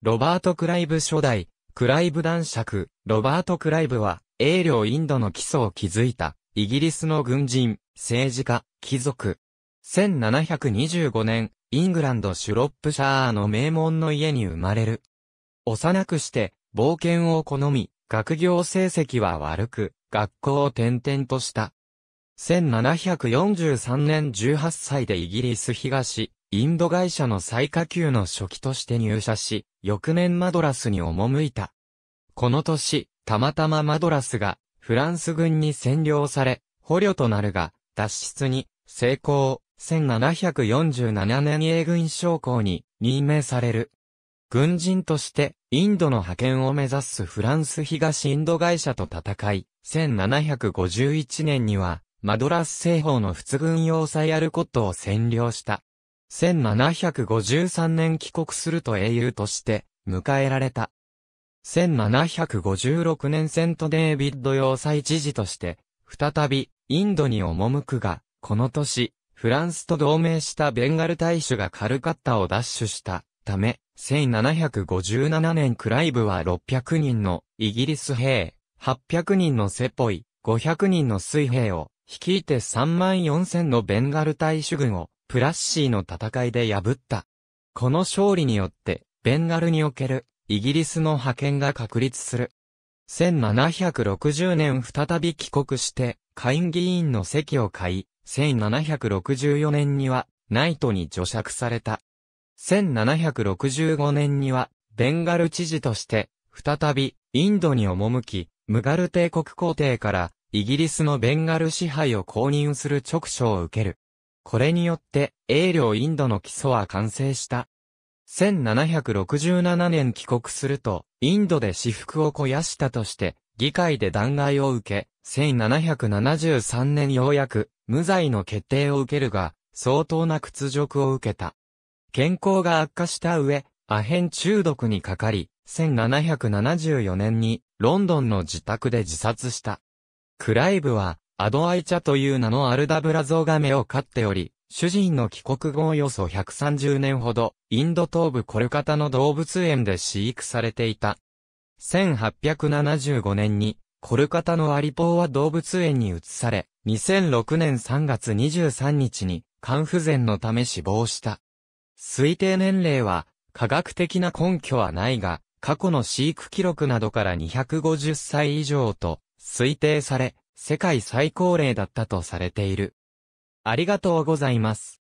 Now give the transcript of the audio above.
ロバート・クライブ初代、クライブ男爵、ロバート・クライブは、英領インドの基礎を築いた、イギリスの軍人、政治家、貴族。1725年、イングランド・シュロップシャーの名門の家に生まれる。幼くして、冒険を好み、学業成績は悪く、学校を転々とした。1743年18歳でイギリス東、インド会社の最下級の初期として入社し、翌年マドラスに赴いた。この年、たまたまマドラスがフランス軍に占領され、捕虜となるが、脱出に成功、1747年英軍将校に任命される。軍人としてインドの派遣を目指すフランス東インド会社と戦い、1751年にはマドラス西方の仏軍要塞アルコットを占領した。1753年帰国すると英雄として迎えられた。1756年セントデービッド要塞知事として、再びインドに赴くが、この年、フランスと同盟したベンガル大使がカルカッタを奪取したため、1757年クライブは600人のイギリス兵、800人のセポイ、500人の水兵を率いて3万4000のベンガル大使軍をプラッシーの戦いで破った。この勝利によって、ベンガルにおける、イギリスの派遣が確立する。1760年再び帰国して、下院議員の席を買い、1764年には、ナイトに除釈された。1765年には、ベンガル知事として、再び、インドに赴き、ムガル帝国皇帝から、イギリスのベンガル支配を公認する直書を受ける。これによって、英領インドの基礎は完成した。1767年帰国すると、インドで私服を肥やしたとして、議会で弾劾を受け、1773年ようやく、無罪の決定を受けるが、相当な屈辱を受けた。健康が悪化した上、アヘン中毒にかかり、1774年に、ロンドンの自宅で自殺した。クライブは、アドアイチャという名のアルダブラゾウガメを飼っており、主人の帰国後およそ130年ほど、インド東部コルカタの動物園で飼育されていた。1875年に、コルカタのアリポーは動物園に移され、2006年3月23日に、肝不全のため死亡した。推定年齢は、科学的な根拠はないが、過去の飼育記録などから250歳以上と推定され、世界最高齢だったとされている。ありがとうございます。